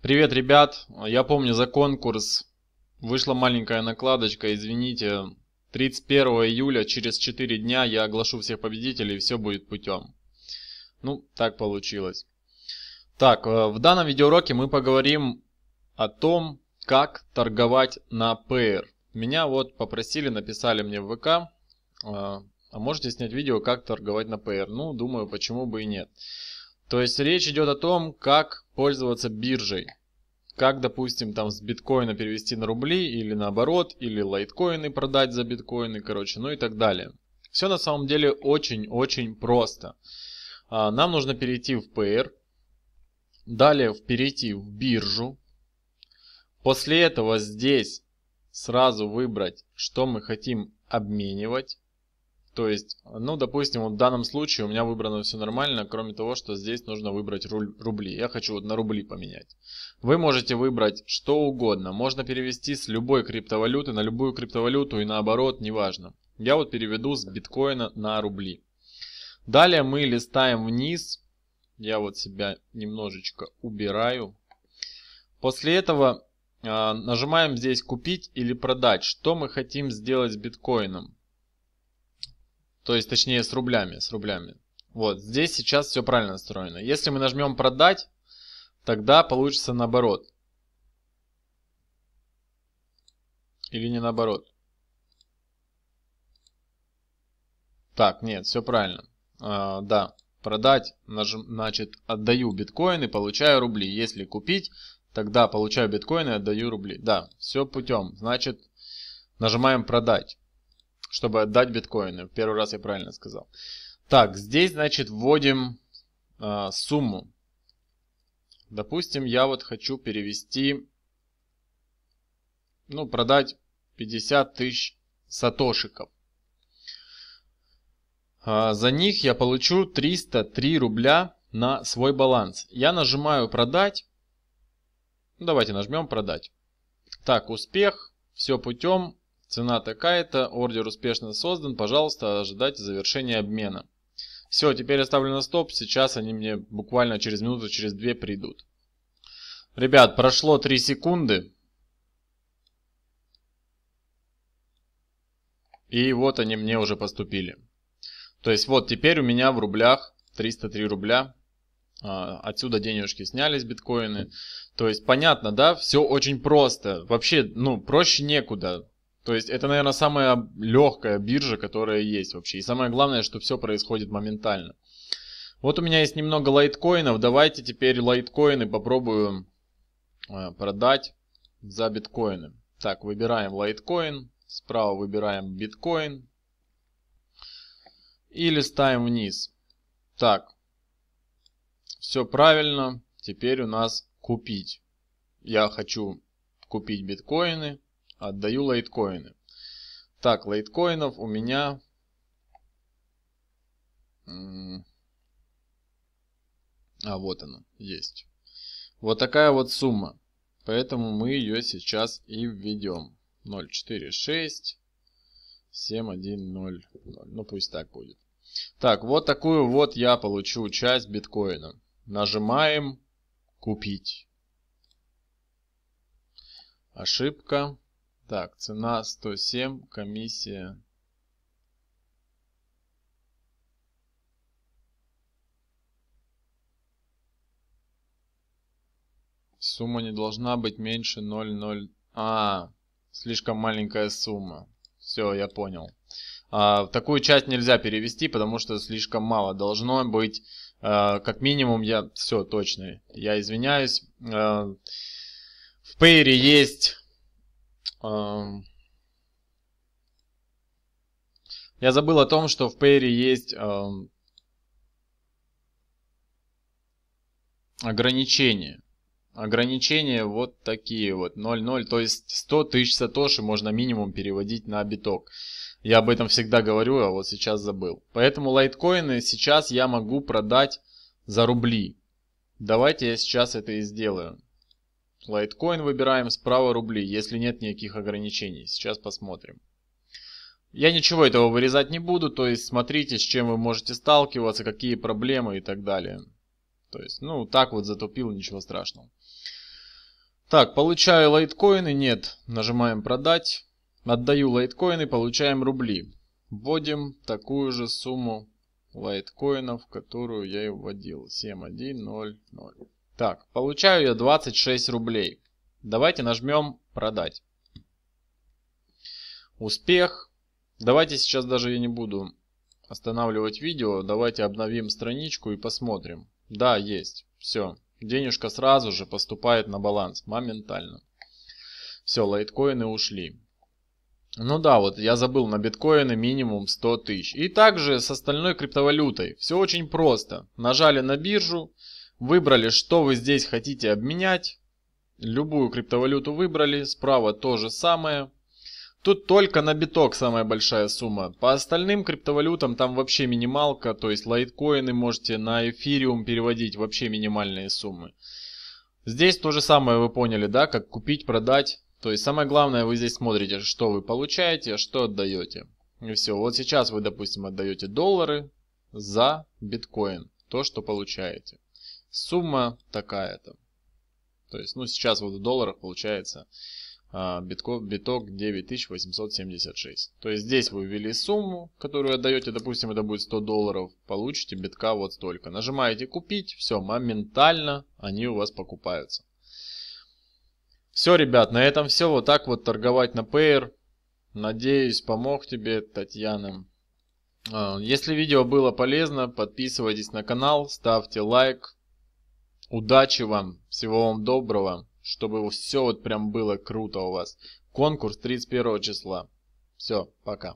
Привет, ребят. Я помню за конкурс. Вышла маленькая накладочка, извините. 31 июля, через 4 дня, я оглашу всех победителей, и все будет путем. Ну, так получилось. Так, э, в данном видеоуроке мы поговорим о том, как торговать на Payer. Меня вот попросили, написали мне в ВК, э, а можете снять видео, как торговать на Payer. Ну, думаю, почему бы и нет. То есть речь идет о том, как пользоваться биржей. Как, допустим, там с биткоина перевести на рубли или наоборот, или лайткоины продать за биткоины, короче, ну и так далее. Все на самом деле очень-очень просто. А, нам нужно перейти в PR, далее в перейти в биржу. После этого здесь сразу выбрать, что мы хотим обменивать. То есть, ну, допустим, вот в данном случае у меня выбрано все нормально, кроме того, что здесь нужно выбрать рубли. Я хочу вот на рубли поменять. Вы можете выбрать что угодно. Можно перевести с любой криптовалюты на любую криптовалюту и наоборот, неважно. Я вот переведу с биткоина на рубли. Далее мы листаем вниз. Я вот себя немножечко убираю. После этого э, нажимаем здесь купить или продать. Что мы хотим сделать с биткоином? То есть, точнее, с рублями, с рублями. Вот, здесь сейчас все правильно настроено. Если мы нажмем продать, тогда получится наоборот. Или не наоборот. Так, нет, все правильно. А, да, продать, нажим, значит, отдаю биткоины, получаю рубли. Если купить, тогда получаю биткоины, отдаю рубли. Да, все путем. Значит, нажимаем продать чтобы отдать биткоины. Первый раз я правильно сказал. Так, здесь, значит, вводим э, сумму. Допустим, я вот хочу перевести, ну, продать 50 тысяч сатошиков. Э, за них я получу 303 рубля на свой баланс. Я нажимаю продать. Ну, давайте нажмем продать. Так, успех. Все путем. Цена такая-то, ордер успешно создан, пожалуйста, ожидайте завершения обмена. Все, теперь я ставлю на стоп, сейчас они мне буквально через минуту, через две придут. Ребят, прошло 3 секунды. И вот они мне уже поступили. То есть вот теперь у меня в рублях 303 рубля. А, отсюда денежки снялись, биткоины. То есть понятно, да? Все очень просто. Вообще, ну, проще некуда. То есть это, наверное, самая легкая биржа, которая есть вообще. И самое главное, что все происходит моментально. Вот у меня есть немного лайткоинов. Давайте теперь лайткоины попробую э, продать за биткоины. Так, выбираем лайткоин. Справа выбираем биткоин. И листаем вниз. Так, все правильно. Теперь у нас купить. Я хочу купить биткоины. Отдаю лайткоины. Так, лайткоинов у меня... А вот оно есть. Вот такая вот сумма. Поэтому мы ее сейчас и введем. 046 710. Ну пусть так будет. Так, вот такую вот я получу часть биткоина. Нажимаем купить. Ошибка. Так, цена 107, комиссия. Сумма не должна быть меньше 0,0. А, слишком маленькая сумма. Все, я понял. А, такую часть нельзя перевести, потому что слишком мало. Должно быть, а, как минимум, я... Все, точно. Я извиняюсь. А, в Payre есть я забыл о том, что в Пейре есть ограничения. Ограничения вот такие вот, 0,0, то есть 100 тысяч сатоши можно минимум переводить на биток. Я об этом всегда говорю, а вот сейчас забыл. Поэтому лайткоины сейчас я могу продать за рубли. Давайте я сейчас это и сделаю. Лайткоин выбираем, справа рубли, если нет никаких ограничений. Сейчас посмотрим. Я ничего этого вырезать не буду, то есть смотрите, с чем вы можете сталкиваться, какие проблемы и так далее. То есть, ну, так вот затупил, ничего страшного. Так, получаю лайткоины, нет, нажимаем продать. Отдаю лайткоины, получаем рубли. Вводим такую же сумму лайткоинов, которую я и вводил. 7100. Так, получаю я 26 рублей. Давайте нажмем продать. Успех. Давайте сейчас даже я не буду останавливать видео. Давайте обновим страничку и посмотрим. Да, есть. Все. Денежка сразу же поступает на баланс. Моментально. Все, лайткоины ушли. Ну да, вот я забыл, на биткоины минимум 100 тысяч. И также с остальной криптовалютой. Все очень просто. Нажали на биржу. Выбрали, что вы здесь хотите обменять. Любую криптовалюту выбрали. Справа то же самое. Тут только на биток самая большая сумма. По остальным криптовалютам там вообще минималка, то есть лайткоины можете на эфириум переводить, вообще минимальные суммы. Здесь то же самое вы поняли, да, как купить, продать. То есть самое главное вы здесь смотрите, что вы получаете, а что отдаете. И все, вот сейчас вы, допустим, отдаете доллары за биткоин, то, что получаете сумма такая-то. То есть, ну, сейчас вот в долларах получается а, битков, биток 9876. То есть здесь вы ввели сумму, которую отдаете, допустим, это будет 100 долларов, получите битка вот столько. Нажимаете купить, все, моментально они у вас покупаются. Все, ребят, на этом все. Вот так вот торговать на Payer. Надеюсь, помог тебе, Татьяна. А, если видео было полезно, подписывайтесь на канал, ставьте лайк, Удачи вам, всего вам доброго, чтобы все вот прям было круто у вас. Конкурс 31 числа. Все, пока.